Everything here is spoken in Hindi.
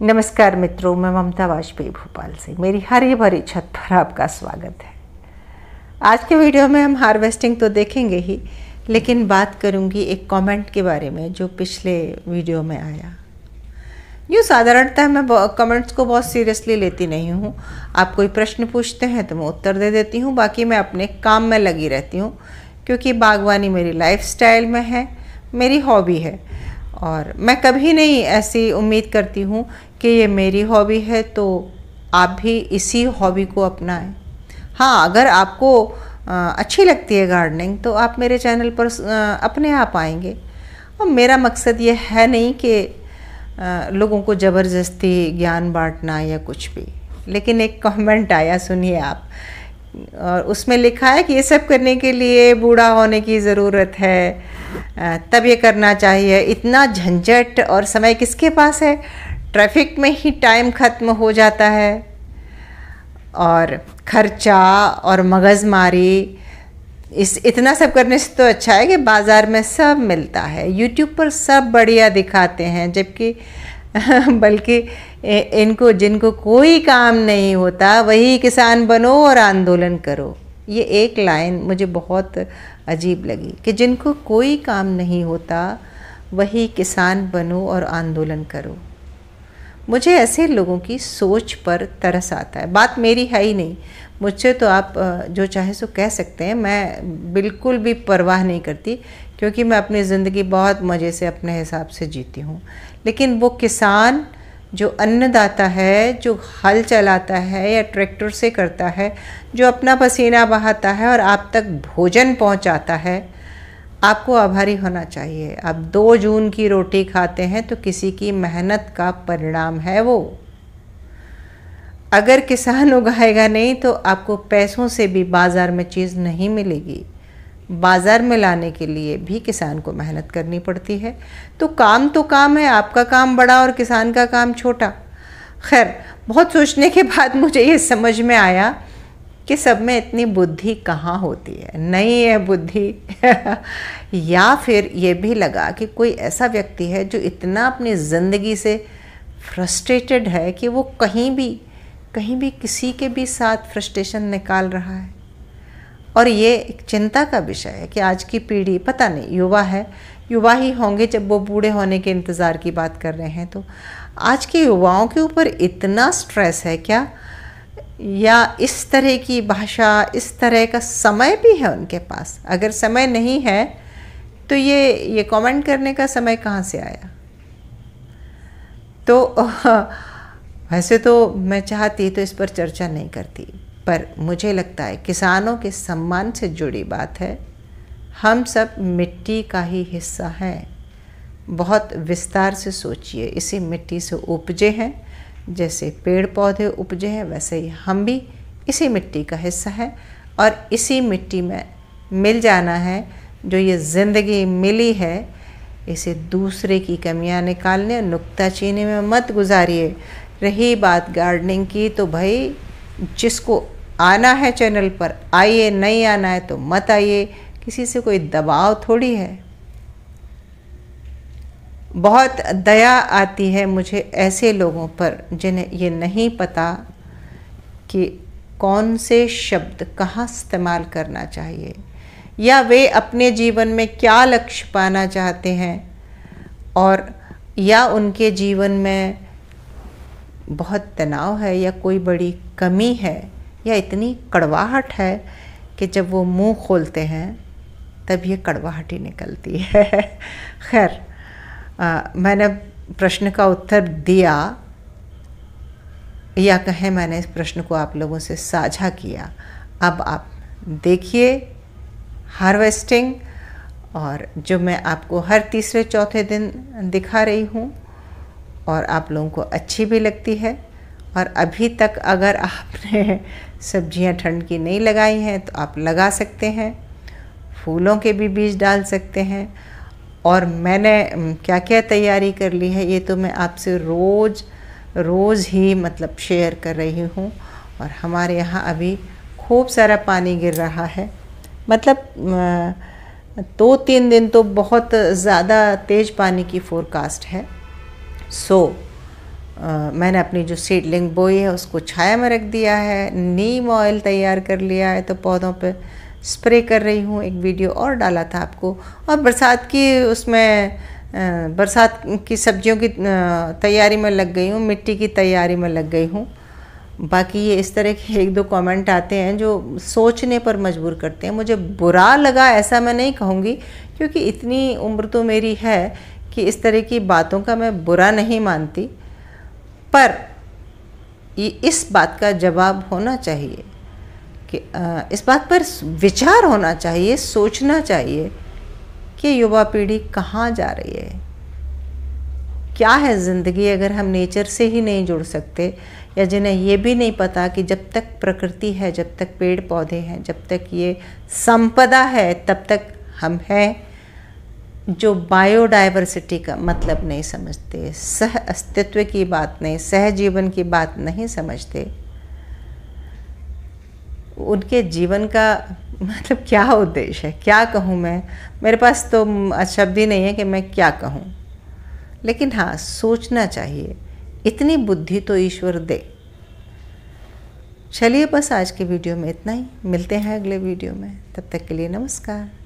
नमस्कार मित्रों मैं ममता वाजपेयी भोपाल से मेरी हरी भरी छत पर आपका स्वागत है आज के वीडियो में हम हार्वेस्टिंग तो देखेंगे ही लेकिन बात करूंगी एक कमेंट के बारे में जो पिछले वीडियो में आया यूँ साधारणतः मैं कमेंट्स को बहुत सीरियसली लेती नहीं हूँ आप कोई प्रश्न पूछते हैं तो मैं उत्तर दे देती हूँ बाकी मैं अपने काम में लगी रहती हूँ क्योंकि बागवानी मेरी लाइफ में है मेरी हॉबी है और मैं कभी नहीं ऐसी उम्मीद करती हूँ कि ये मेरी हॉबी है तो आप भी इसी हॉबी को अपनाएं हाँ अगर आपको अच्छी लगती है गार्डनिंग तो आप मेरे चैनल पर अपने आप आएंगे और मेरा मकसद ये है नहीं कि लोगों को ज़बरदस्ती ज्ञान बांटना या कुछ भी लेकिन एक कमेंट आया सुनिए आप और उसमें लिखा है कि ये सब करने के लिए बूढ़ा होने की ज़रूरत है तब ये करना चाहिए इतना झंझट और समय किसके पास है ट्रैफिक में ही टाइम ख़त्म हो जाता है और खर्चा और मगज़मारी इस इतना सब करने से तो अच्छा है कि बाज़ार में सब मिलता है यूट्यूब पर सब बढ़िया दिखाते हैं जबकि बल्कि इनको जिनको कोई काम नहीं होता वही किसान बनो और आंदोलन करो ये एक लाइन मुझे बहुत अजीब लगी कि जिनको कोई काम नहीं होता वही किसान बनो और आंदोलन करो मुझे ऐसे लोगों की सोच पर तरस आता है बात मेरी है ही नहीं मुझसे तो आप जो चाहे सो कह सकते हैं मैं बिल्कुल भी परवाह नहीं करती क्योंकि मैं अपनी ज़िंदगी बहुत मज़े से अपने हिसाब से जीती हूँ लेकिन वो किसान जो अन्नदाता है जो हल चलाता है या ट्रैक्टर से करता है जो अपना पसीना बहाता है और आप तक भोजन पहुँचाता है आपको आभारी होना चाहिए आप दो जून की रोटी खाते हैं तो किसी की मेहनत का परिणाम है वो अगर किसान उगाएगा नहीं तो आपको पैसों से भी बाज़ार में चीज़ नहीं मिलेगी बाज़ार में लाने के लिए भी किसान को मेहनत करनी पड़ती है तो काम तो काम है आपका काम बड़ा और किसान का काम छोटा खैर बहुत सोचने के बाद मुझे ये समझ में आया कि सब में इतनी बुद्धि कहाँ होती है नहीं है बुद्धि या फिर ये भी लगा कि कोई ऐसा व्यक्ति है जो इतना अपनी ज़िंदगी से फ्रस्ट्रेटेड है कि वो कहीं भी कहीं भी किसी के भी साथ फ्रस्ट्रेशन निकाल रहा है और ये एक चिंता का विषय है कि आज की पीढ़ी पता नहीं युवा है युवा ही होंगे जब वो बूढ़े होने के इंतज़ार की बात कर रहे हैं तो आज के युवाओं के ऊपर इतना स्ट्रेस है क्या या इस तरह की भाषा इस तरह का समय भी है उनके पास अगर समय नहीं है तो ये ये कमेंट करने का समय कहाँ से आया तो वैसे तो मैं चाहती तो इस पर चर्चा नहीं करती पर मुझे लगता है किसानों के सम्मान से जुड़ी बात है हम सब मिट्टी का ही हिस्सा हैं बहुत विस्तार से सोचिए इसी मिट्टी से उपजे हैं जैसे पेड़ पौधे उपजे हैं वैसे ही हम भी इसी मिट्टी का हिस्सा है और इसी मिट्टी में मिल जाना है जो ये ज़िंदगी मिली है इसे दूसरे की कमियां निकालने और चीने में मत गुजारिए रही बात गार्डनिंग की तो भाई जिसको आना है चैनल पर आइए नहीं आना है तो मत आइए किसी से कोई दबाव थोड़ी है बहुत दया आती है मुझे ऐसे लोगों पर जिन्हें ये नहीं पता कि कौन से शब्द कहाँ इस्तेमाल करना चाहिए या वे अपने जीवन में क्या लक्ष्य पाना चाहते हैं और या उनके जीवन में बहुत तनाव है या कोई बड़ी कमी है या इतनी कड़वाहट है कि जब वो मुंह खोलते हैं तब ये कड़वाहट ही निकलती है खैर मैंने प्रश्न का उत्तर दिया या कहें मैंने इस प्रश्न को आप लोगों से साझा किया अब आप देखिए हार्वेस्टिंग और जो मैं आपको हर तीसरे चौथे दिन दिखा रही हूँ और आप लोगों को अच्छी भी लगती है और अभी तक अगर आपने सब्जियाँ ठंड की नहीं लगाई हैं तो आप लगा सकते हैं फूलों के भी बीज डाल सकते हैं और मैंने क्या क्या तैयारी कर ली है ये तो मैं आपसे रोज़ रोज़ ही मतलब शेयर कर रही हूँ और हमारे यहाँ अभी खूब सारा पानी गिर रहा है मतलब दो तो तीन दिन तो बहुत ज़्यादा तेज़ पानी की फोरकास्ट है सो so, मैंने अपनी जो सीडलिंग बोई है उसको छाया में रख दिया है नीम ऑयल तैयार कर लिया है तो पौधों पे स्प्रे कर रही हूँ एक वीडियो और डाला था आपको और बरसात की उसमें बरसात की सब्जियों की तैयारी में लग गई हूँ मिट्टी की तैयारी में लग गई हूँ बाकी ये इस तरह के एक दो कमेंट आते हैं जो सोचने पर मजबूर करते हैं मुझे बुरा लगा ऐसा मैं नहीं कहूँगी क्योंकि इतनी उम्र तो मेरी है कि इस तरह की बातों का मैं बुरा नहीं मानती पर इस बात का जवाब होना चाहिए कि इस बात पर विचार होना चाहिए सोचना चाहिए कि युवा पीढ़ी कहाँ जा रही है क्या है ज़िंदगी अगर हम नेचर से ही नहीं जुड़ सकते या जिन्हें ये भी नहीं पता कि जब तक प्रकृति है जब तक पेड़ पौधे हैं जब तक ये संपदा है तब तक हम हैं जो बायोडाइवर्सिटी का मतलब नहीं समझते सह अस्तित्व की बात नहीं सह जीवन की बात नहीं समझते उनके जीवन का मतलब क्या उद्देश्य है क्या कहूँ मैं मेरे पास तो शब्द ही नहीं है कि मैं क्या कहूँ लेकिन हाँ सोचना चाहिए इतनी बुद्धि तो ईश्वर दे चलिए बस आज के वीडियो में इतना ही मिलते हैं अगले वीडियो में तब तक के लिए नमस्कार